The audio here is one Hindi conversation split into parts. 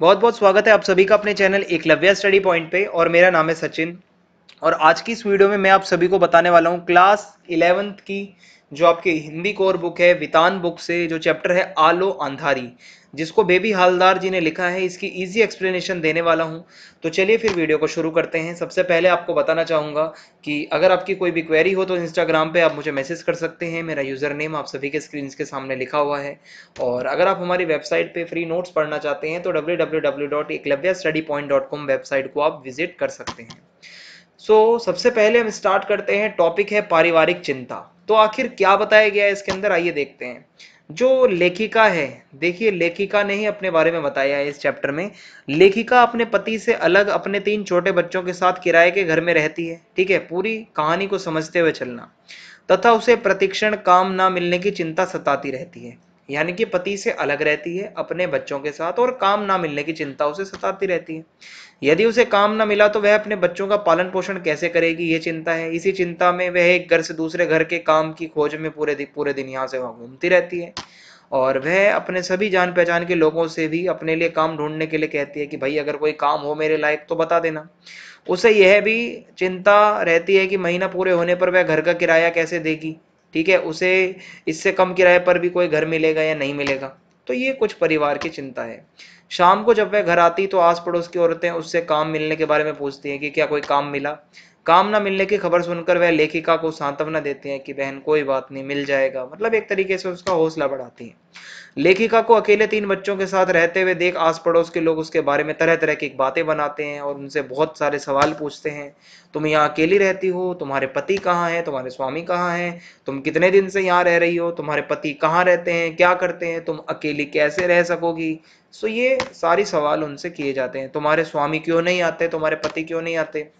बहुत बहुत स्वागत है आप सभी का अपने चैनल एकलव्या स्टडी पॉइंट पे और मेरा नाम है सचिन और आज की इस वीडियो में मैं आप सभी को बताने वाला हूँ क्लास इलेवेंथ की जो आपकी हिंदी कोर बुक है वितान बुक से जो चैप्टर है आलो अंधारी जिसको बेबी हालदार जी ने लिखा है इसकी इजी एक्सप्लेनेशन देने वाला हूं तो चलिए फिर वीडियो को शुरू करते हैं सबसे पहले आपको बताना चाहूँगा कि अगर आपकी कोई भी क्वेरी हो तो इंस्टाग्राम पे आप मुझे मैसेज कर सकते हैं मेरा यूज़र नेम आप सभी के स्क्रीन के सामने लिखा हुआ है और अगर आप हमारी वेबसाइट पर फ्री नोट्स पढ़ना चाहते हैं तो डब्ल्यू वेबसाइट को आप विजिट कर सकते हैं सो so, सबसे पहले हम स्टार्ट करते हैं टॉपिक है पारिवारिक चिंता तो आखिर क्या बताया गया है इसके अंदर आइए देखते हैं जो लेखिका है देखिए लेखिका ने ही अपने बारे में बताया है इस चैप्टर में लेखिका अपने पति से अलग अपने तीन छोटे बच्चों के साथ किराए के घर में रहती है ठीक है पूरी कहानी को समझते हुए चलना तथा उसे प्रतिक्षण काम ना मिलने की चिंता सताती रहती है यानी कि पति से अलग रहती है अपने बच्चों के साथ और काम ना मिलने की चिंता उसे सताती रहती है यदि उसे काम ना मिला तो वह अपने बच्चों का पालन पोषण कैसे करेगी ये चिंता है इसी चिंता में वह एक घर से दूसरे घर के काम की खोज में पूरे दि, पूरे दिन यहाँ से वहाँ घूमती रहती है और वह अपने सभी जान पहचान के लोगों से भी अपने लिए काम ढूंढने के लिए कहती है कि भाई अगर कोई काम हो मेरे लायक तो बता देना उसे यह भी चिंता रहती है कि महीना पूरे होने पर वह घर का किराया कैसे देगी ठीक है उसे इससे कम किराए पर भी कोई घर मिलेगा या नहीं मिलेगा तो ये कुछ परिवार की चिंता है शाम को जब वह घर आती तो आस पड़ोस की औरतें उससे काम मिलने के बारे में पूछती हैं कि क्या कोई काम मिला काम ना मिलने की खबर सुनकर वह लेखिका को सांत्वना देती हैं कि बहन कोई बात नहीं मिल जाएगा मतलब एक तरीके से उसका हौसला बढ़ाती है लेखिका को अकेले तीन बच्चों के साथ रहते हुए देख आस पड़ोस के लोग उसके बारे में तरह तरह की बातें बनाते हैं और उनसे बहुत सारे सवाल पूछते हैं तुम यहाँ अकेली रहती हो तुम्हारे पति कहाँ हैं तुम्हारे स्वामी कहाँ हैं तुम कितने दिन से यहाँ रह रही हो तुम्हारे पति कहाँ रहते हैं क्या करते हैं तुम अकेली कैसे रह सकोगी सो ये सारी सवाल उनसे किए जाते हैं तुम्हारे स्वामी क्यों नहीं आते तुम्हारे पति क्यों नहीं आते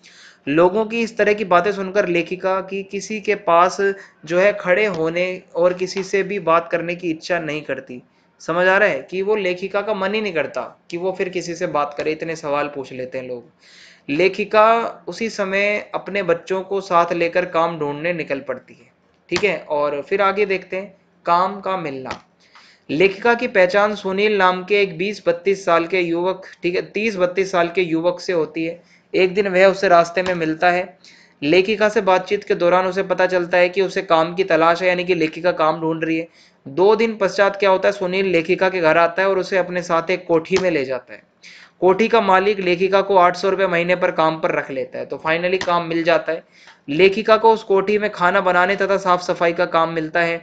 लोगों की इस तरह की बातें सुनकर लेखिका की किसी के पास जो है खड़े होने और किसी से भी बात करने की इच्छा नहीं करती समझ आ रहा है कि वो लेखिका का मन ही नहीं करता कि वो फिर किसी से बात करे इतने सवाल पूछ लेते हैं लोग लेखिका उसी समय अपने बच्चों को साथ लेकर काम ढूंढने निकल पड़ती है ठीक है और फिर आगे देखते हैं काम का मिलना लेखिका की पहचान सुनील नाम के एक बीस बत्तीस साल के युवक ठीक है तीस बत्तीस साल के युवक से होती है एक दिन वह उसे रास्ते में मिलता है लेखिका से बातचीत के दौरान उसे पता चलता है कि उसे काम की तलाश है यानी कि लेखिका काम ढूंढ रही है दो दिन पश्चात क्या होता है सुनील लेखिका के घर आता है और उसे अपने साथ एक कोठी में ले जाता है कोठी का मालिक लेखिका को आठ सौ रुपए महीने पर काम पर रख लेता है तो फाइनली काम मिल जाता है लेखिका को उस कोठी में खाना बनाने तथा साफ सफाई का काम मिलता है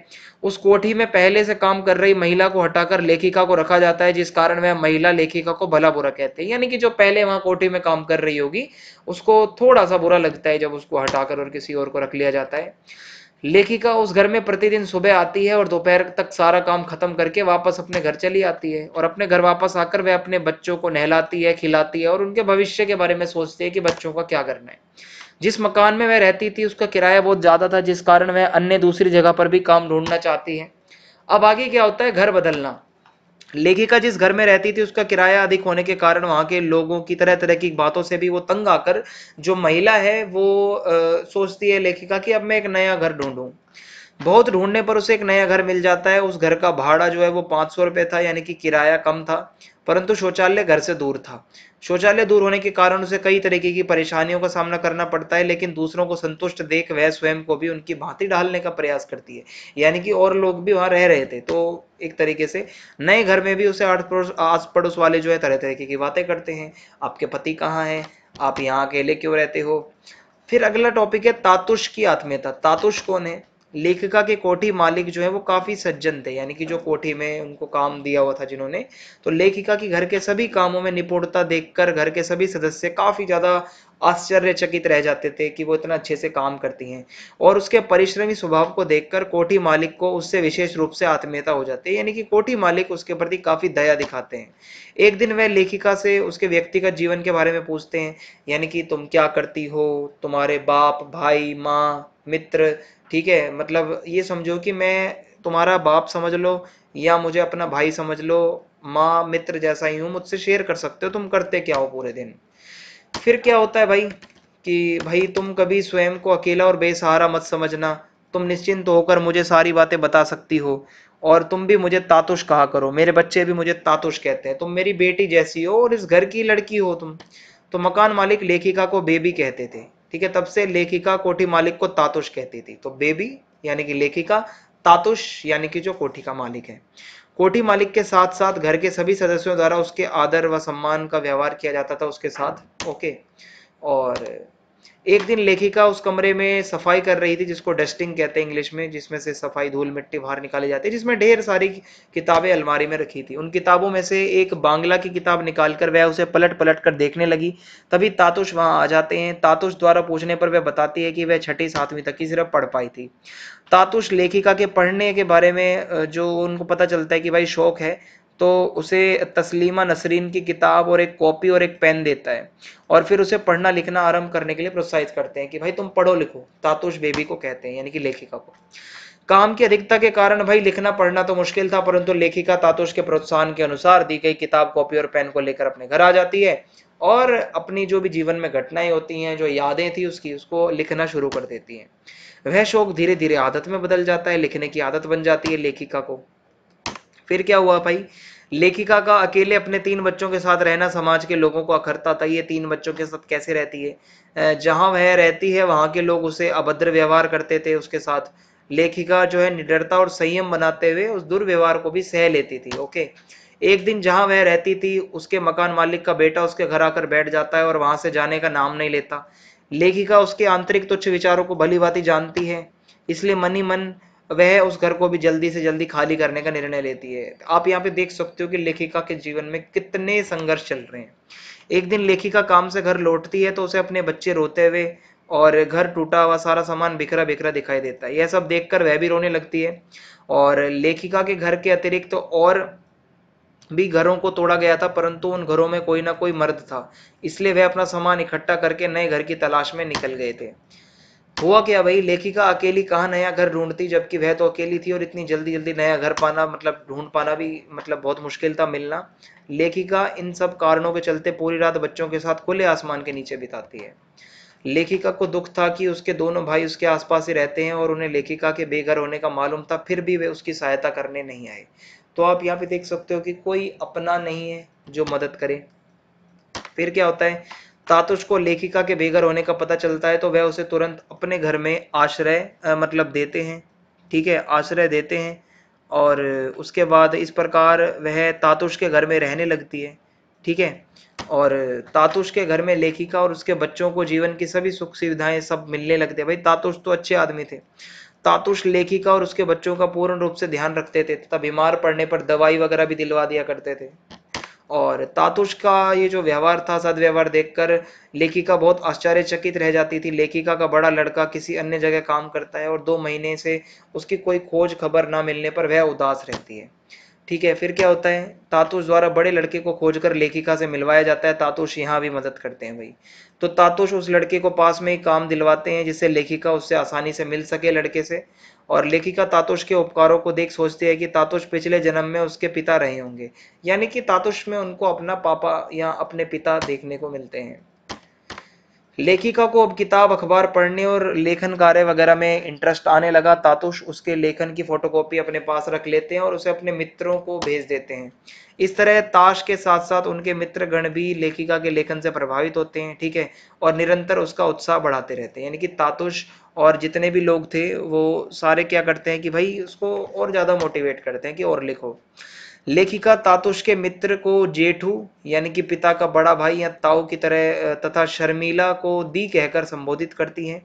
उस कोठी में पहले से काम कर रही महिला को हटाकर लेखिका को रखा जाता है जिस कारण वह महिला लेखिका को भला बुरा कहते हैं यानी कि जो पहले वहां कोठी में काम कर रही होगी उसको थोड़ा सा बुरा लगता है जब उसको हटाकर और किसी और को रख लिया जाता है लेखिका उस घर में प्रतिदिन सुबह आती है और दोपहर तक सारा काम खत्म करके वापस अपने घर चली आती है और अपने घर वापस आकर वह अपने बच्चों को नहलाती है खिलाती है और उनके भविष्य के बारे में सोचती है कि बच्चों का क्या करना है जिस मकान में वह रहती थी उसका किराया बहुत ज़्यादा था जिस कारण वह अन्य दूसरी जगह पर भी काम ढूंढना चाहती है अब आगे क्या होता है घर बदलना लेखिका जिस घर में रहती थी उसका किराया अधिक होने के कारण वहाँ के लोगों की तरह तरह की बातों से भी वो तंग आकर जो महिला है वो आ, सोचती है लेखिका कि अब मैं एक नया घर ढूंढूं बहुत ढूंढने पर उसे एक नया घर मिल जाता है उस घर का भाड़ा जो है वो पांच सौ रुपये था यानी कि किराया कम था परंतु शौचालय घर से दूर था शौचालय दूर होने के कारण उसे कई तरीके की परेशानियों का सामना करना पड़ता है लेकिन दूसरों को संतुष्ट देख वह स्वयं को भी उनकी भांति ढालने का प्रयास करती है यानी कि और लोग भी वहां रह रहे थे तो एक तरीके से नए घर में भी उसे आठ पड़ोस आस पड़ोस वाले जो है तरह तरीके की बातें करते हैं आपके पति कहाँ हैं आप यहाँ अकेले क्यों रहते हो फिर अगला टॉपिक है तातुष की आत्मीयता तातुष कौन है लेखिका के कोठी मालिक जो है वो काफी सज्जन थे यानी कि जो कोठी में उनको काम दिया हुआ था जिन्होंने तो लेखिका की घर के सभी कामों में निपुणता देखकर घर के सभी सदस्य काफी ज्यादा आश्चर्यचकित रह जाते थे कि वो इतना अच्छे से काम करती हैं और उसके परिश्रमी स्वभाव को देखकर कोठी मालिक को उससे विशेष रूप से आत्मीयता हो जाती है यानी कि कोठी मालिक उसके प्रति काफी दया दिखाते हैं एक दिन वह लेखिका से उसके व्यक्तिगत जीवन के बारे में पूछते हैं यानी कि तुम क्या करती हो तुम्हारे बाप भाई माँ मित्र ठीक है मतलब ये समझो कि मैं तुम्हारा बाप समझ लो या मुझे अपना भाई समझ लो माँ मित्र जैसा ही हूँ मुझसे शेयर कर सकते हो तुम करते क्या हो पूरे दिन फिर क्या होता है भाई कि भाई तुम कभी स्वयं को अकेला और बेसहारा मत समझना तुम निश्चिंत होकर मुझे सारी बातें बता सकती हो और तुम भी मुझे तातुश कहा करो मेरे बच्चे भी मुझे तातुश कहते हैं तुम मेरी बेटी जैसी हो और इस घर की लड़की हो तुम तो मकान मालिक लेखिका को बेबी कहते थे ठीक है तब से लेखिका कोठी मालिक को तातुष कहती थी तो बेबी यानी कि लेखिका तातुष यानी कि जो कोठी का मालिक है कोठी मालिक के साथ साथ घर के सभी सदस्यों द्वारा उसके आदर व सम्मान का व्यवहार किया जाता था उसके साथ ओके और एक दिन लेखिका उस कमरे में सफाई कर रही थी जिसको डस्टिंग कहते हैं इंग्लिश में जिसमें से सफाई धूल मिट्टी बाहर निकाली जाती है जिसमें ढेर सारी किताबें अलमारी में रखी थी उन किताबों में से एक बांग्ला की किताब निकालकर वह उसे पलट पलट कर देखने लगी तभी तातुष वहां आ जाते हैं तातुष द्वारा पूछने पर वह बताती है कि वह छठी सातवीं तक ही सिर्फ पढ़ पाई थी तातुष लेखिका के पढ़ने के बारे में जो उनको पता चलता है कि भाई शौक है तो उसे तस्लीमा नसरीन की किताब और एक कॉपी और एक पेन देता है और फिर उसे पढ़ना लिखना आरंभ करने के लिए प्रोत्साहित करते हैं कि भाई तुम पढ़ो लिखो तातोश बेबी को कहते हैं यानी कि लेखिका को काम की अधिकता के कारण भाई लिखना पढ़ना तो मुश्किल था परंतु लेखिका तातोश के प्रोत्साहन के अनुसार दी गई किताब कॉपी और पेन को लेकर अपने घर आ जाती है और अपनी जो भी जीवन में घटनाएं होती हैं जो यादें थी उसकी उसको लिखना शुरू कर देती हैं वह शौक धीरे धीरे आदत में बदल जाता है लिखने की आदत बन जाती है लेखिका को फिर क्या हुआ भाई लेखिका का अकेले अपने तीन बच्चों के साथ रहना समाज के लोगों को अखरता था ये तीन बच्चों के साथ कैसे रहती है जहां वह रहती है वहां के लोग उसे अभद्र व्यवहार करते थे उसके साथ लेखिका जो है निडरता और संयम बनाते हुए उस दुर्व्यवहार को भी सह लेती थी ओके एक दिन जहां वह रहती थी उसके मकान मालिक का बेटा उसके घर आकर बैठ जाता है और वहां से जाने का नाम नहीं लेता लेखिका उसके आंतरिक तुच्छ विचारों को भली भांति जानती है इसलिए मनी मन वह उस घर को भी जल्दी से जल्दी खाली करने का निर्णय लेती है आप यहाँ पे देख सकते हो कि लेखिका के जीवन में कितने संघर्ष चल रहे हैं एक दिन लेखिका काम से घर लौटती है तो उसे अपने बच्चे रोते हुए और घर टूटा हुआ सारा सामान बिखरा बिखरा दिखाई देता है यह सब देखकर वह भी रोने लगती है और लेखिका के घर के अतिरिक्त तो और भी घरों को तोड़ा गया था परंतु उन घरों में कोई ना कोई मर्द था इसलिए वह अपना सामान इकट्ठा करके नए घर की तलाश में निकल गए थे हुआ क्या भाई लेखिका अकेली कहाँ नया घर ढूंढती जबकि वह तो अकेली थी और इतनी जल्दी जल्दी नया घर पाना मतलब ढूंढ पाना भी मतलब बहुत मुश्किल था मिलना लेखिका इन सब कारणों के चलते पूरी रात बच्चों के साथ खुले आसमान के नीचे बिताती है लेखिका को दुख था कि उसके दोनों भाई उसके आसपास ही रहते हैं और उन्हें लेखिका के बेघर होने का मालूम था फिर भी वे उसकी सहायता करने नहीं आए तो आप यहाँ पे देख सकते हो कि कोई अपना नहीं है जो मदद करे फिर क्या होता है तातुष को लेखिका के बेघर होने का पता चलता है तो वह उसे तुरंत अपने घर में आश्रय मतलब देते हैं ठीक है आश्रय देते हैं और उसके बाद इस प्रकार वह तातुष के घर में रहने लगती है ठीक है और तातुष के घर में लेखिका और उसके बच्चों को जीवन की सभी सुख सुविधाएं सब मिलने लगते हैं भाई तातुष तो अच्छे आदमी थे तातुष लेखिका और उसके बच्चों का पूर्ण रूप से ध्यान रखते थे तथा बीमार पड़ने पर दवाई वगैरह भी दिलवा दिया करते थे और तातुष का ये जो व्यवहार था सदव्यवहार देखकर लेखिका बहुत आश्चर्यचकित रह जाती थी लेखिका का बड़ा लड़का किसी अन्य जगह काम करता है और दो महीने से उसकी कोई खोज खबर ना मिलने पर वह उदास रहती है ठीक है फिर क्या होता है तातुष द्वारा बड़े लड़के को खोज कर लेखिका से मिलवाया जाता है तातुष यहाँ भी मदद करते हैं भाई तो तातोश उस लड़के को पास में ही काम दिलवाते हैं जिससे लेखिका उससे आसानी से मिल सके लड़के से और लेखिका तातोश के उपकारों को देख सोचती है कि तातोश पिछले जन्म में उसके पिता रहे होंगे यानी कि तातोश में उनको अपना पापा या अपने पिता देखने को मिलते हैं लेखिका को अब किताब अखबार पढ़ने और लेखन कार्य वगैरह में इंटरेस्ट आने लगा तातुष उसके लेखन की फोटोकॉपी अपने पास रख लेते हैं और उसे अपने मित्रों को भेज देते हैं इस तरह ताश के साथ साथ उनके मित्र गण भी लेखिका के लेखन से प्रभावित होते हैं ठीक है और निरंतर उसका उत्साह बढ़ाते रहते हैं यानी कि तातुष और जितने भी लोग थे वो सारे क्या करते हैं कि भाई उसको और ज़्यादा मोटिवेट करते हैं कि और लिखो लेखिका तातुष के मित्र को जेठू यानी कि पिता का बड़ा भाई या ताऊ की तरह तथा शर्मिला को दी कहकर संबोधित करती हैं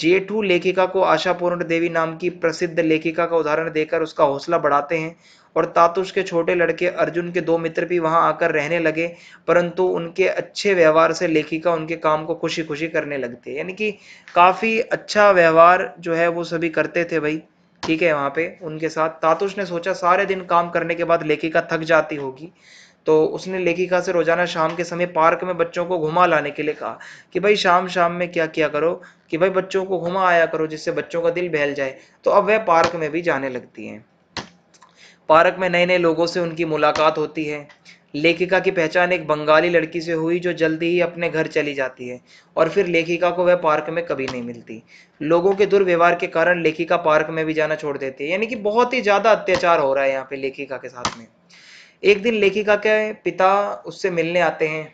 जेठू लेखिका को आशापूर्ण देवी नाम की प्रसिद्ध लेखिका का उदाहरण देकर उसका हौसला बढ़ाते हैं और तातुष के छोटे लड़के अर्जुन के दो मित्र भी वहां आकर रहने लगे परंतु उनके अच्छे व्यवहार से लेखिका उनके काम को खुशी खुशी करने लगते यानी कि काफ़ी अच्छा व्यवहार जो है वो सभी करते थे भाई ठीक है वहां पे उनके साथ तातुष ने सोचा सारे दिन काम करने के बाद लेखिका थक जाती होगी तो उसने लेखिका से रोजाना शाम के समय पार्क में बच्चों को घुमा लाने के लिए कहा कि भाई शाम शाम में क्या किया करो कि भाई बच्चों को घुमा आया करो जिससे बच्चों का दिल बहल जाए तो अब वह पार्क में भी जाने लगती है पार्क में नए नए लोगों से उनकी मुलाकात होती है लेखिका की पहचान एक बंगाली लड़की से हुई जो जल्दी ही अपने घर चली जाती है और फिर लेखिका को वह पार्क में कभी नहीं मिलती लोगों के दुर्व्यवहार के कारण लेखिका पार्क में भी जाना छोड़ देती है यानी कि बहुत ही ज़्यादा अत्याचार हो रहा है यहाँ पे लेखिका के साथ में एक दिन लेखिका के पिता उससे मिलने आते हैं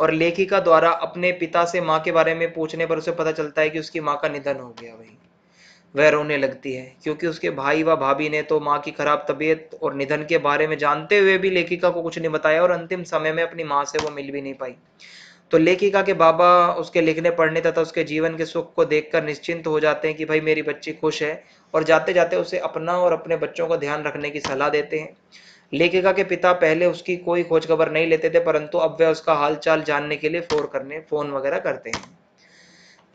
और लेखिका द्वारा अपने पिता से माँ के बारे में पूछने पर उसे पता चलता है कि उसकी माँ का निधन हो गया भाई वह रोने लगती है क्योंकि उसके भाई व भाभी ने तो माँ की खराब तबीयत और निधन के बारे में जानते हुए भी लेखिका को कुछ नहीं बताया और अंतिम समय में अपनी माँ से वो मिल भी नहीं पाई तो लेखिका के बाबा उसके लिखने पढ़ने तथा उसके जीवन के सुख को देखकर निश्चिंत हो जाते हैं कि भाई मेरी बच्ची खुश है और जाते जाते उसे अपना और अपने बच्चों का ध्यान रखने की सलाह देते हैं लेखिका के पिता पहले उसकी कोई खोज खबर नहीं लेते थे परंतु अब वह उसका हालचाल जानने के लिए फोन करने फोन वगैरह करते हैं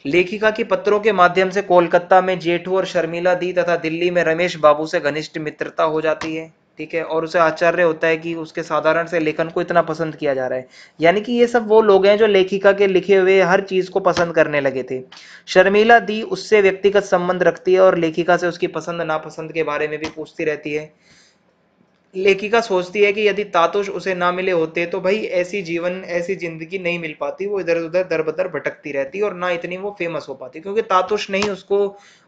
लेखिका की पत्रों के माध्यम से कोलकाता में जेठू और शर्मिला दी तथा दिल्ली में रमेश बाबू से घनिष्ठ मित्रता हो जाती है ठीक है और उसे आश्चर्य होता है कि उसके साधारण से लेखन को इतना पसंद किया जा रहा है यानी कि ये सब वो लोग हैं जो लेखिका के लिखे हुए हर चीज को पसंद करने लगे थे शर्मिला दी उससे व्यक्तिगत संबंध रखती है और लेखिका से उसकी पसंद नापसंद के बारे में भी पूछती रहती है लेखिका सोचती है कि यदि तातुष उसे ना मिले होते तो भाई ऐसी जीवन ऐसी जिंदगी नहीं मिल पाती वो इधर उधर दर बदर भटकती रहती और ना इतनी वो फेमस हो पाती क्योंकि तातुष ने ही उसको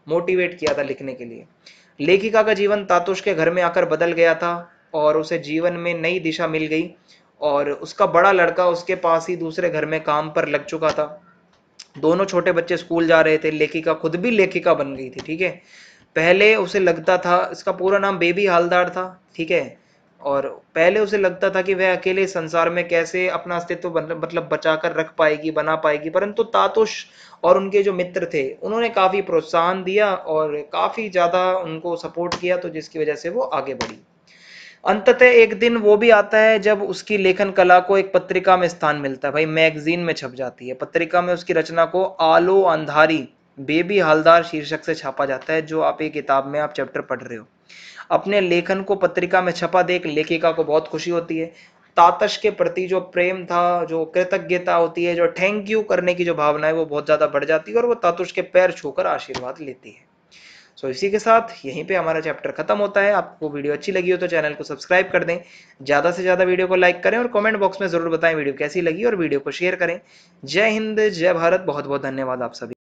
मोटिवेट किया था लिखने के लिए लेखिका का जीवन तातुष के घर में आकर बदल गया था और उसे जीवन में नई दिशा मिल गई और उसका बड़ा लड़का उसके पास ही दूसरे घर में काम पर लग चुका था दोनों छोटे बच्चे स्कूल जा रहे थे लेखिका खुद भी लेखिका बन गई थी ठीक है पहले उसे लगता था इसका पूरा नाम बेबी हालदार था ठीक है और पहले उसे लगता था कि वह अकेले संसार में कैसे अपना अस्तित्व मतलब बचा कर रख पाएगी बना पाएगी परंतु तातुष और उनके जो मित्र थे उन्होंने काफ़ी प्रोत्साहन दिया और काफ़ी ज़्यादा उनको सपोर्ट किया तो जिसकी वजह से वो आगे बढ़ी अंततः एक दिन वो भी आता है जब उसकी लेखन कला को एक पत्रिका में स्थान मिलता है भाई मैगजीन में छप जाती है पत्रिका में उसकी रचना को आलो अंधारी बेबी हलदार शीर्षक से छापा जाता है जो आप एक किताब में आप चैप्टर पढ़ रहे हो अपने लेखन को पत्रिका में छपा देख लेखिका को बहुत खुशी होती है तातश के प्रति जो प्रेम था जो कृतज्ञता होती है जो थैंक यू करने की जो भावना है वो बहुत ज़्यादा बढ़ जाती है और वो तातुष के पैर छूकर आशीर्वाद लेती है सो so, इसी के साथ यहीं पे हमारा चैप्टर खत्म होता है आपको वीडियो अच्छी लगी हो तो चैनल को सब्सक्राइब कर दें ज़्यादा से ज़्यादा वीडियो को लाइक करें और कमेंट बॉक्स में ज़रूर बताएं वीडियो कैसी लगी और वीडियो को शेयर करें जय हिंद जय भारत बहुत बहुत धन्यवाद आप सभी